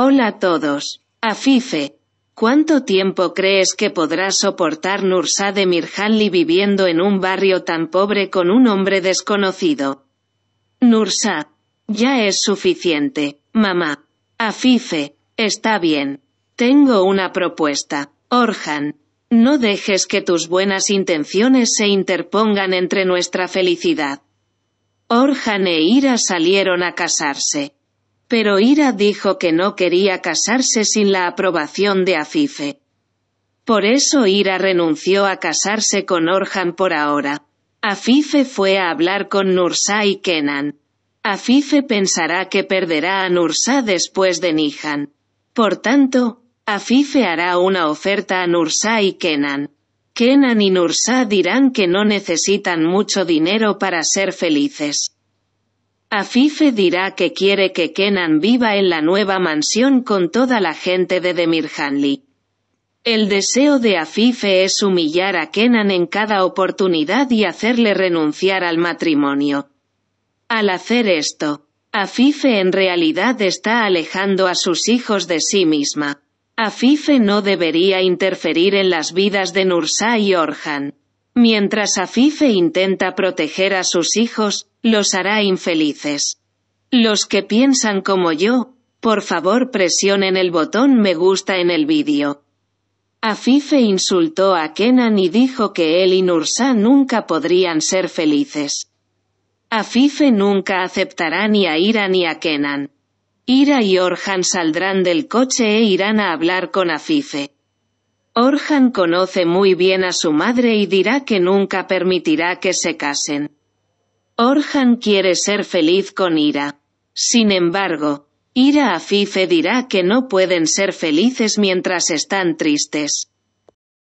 Hola a todos. Afife. ¿Cuánto tiempo crees que podrá soportar de Mirhanli viviendo en un barrio tan pobre con un hombre desconocido? Nursa. Ya es suficiente, mamá. Afife. Está bien. Tengo una propuesta. Orhan. No dejes que tus buenas intenciones se interpongan entre nuestra felicidad. Orhan e Ira salieron a casarse pero Ira dijo que no quería casarse sin la aprobación de Afife. Por eso Ira renunció a casarse con Orhan por ahora. Afife fue a hablar con Nursa y Kenan. Afife pensará que perderá a Nursa después de Nihan. Por tanto, Afife hará una oferta a Nursa y Kenan. Kenan y Nursa dirán que no necesitan mucho dinero para ser felices. Afife dirá que quiere que Kenan viva en la nueva mansión con toda la gente de Demirhanli. El deseo de Afife es humillar a Kenan en cada oportunidad y hacerle renunciar al matrimonio. Al hacer esto, Afife en realidad está alejando a sus hijos de sí misma. Afife no debería interferir en las vidas de Nursa y Orhan. Mientras Afife intenta proteger a sus hijos, los hará infelices. Los que piensan como yo, por favor presionen el botón me gusta en el vídeo. Afife insultó a Kenan y dijo que él y Nursa nunca podrían ser felices. Afife nunca aceptará ni a Ira ni a Kenan. Ira y Orhan saldrán del coche e irán a hablar con Afife. Orhan conoce muy bien a su madre y dirá que nunca permitirá que se casen. Orhan quiere ser feliz con Ira. Sin embargo, Ira Fife dirá que no pueden ser felices mientras están tristes.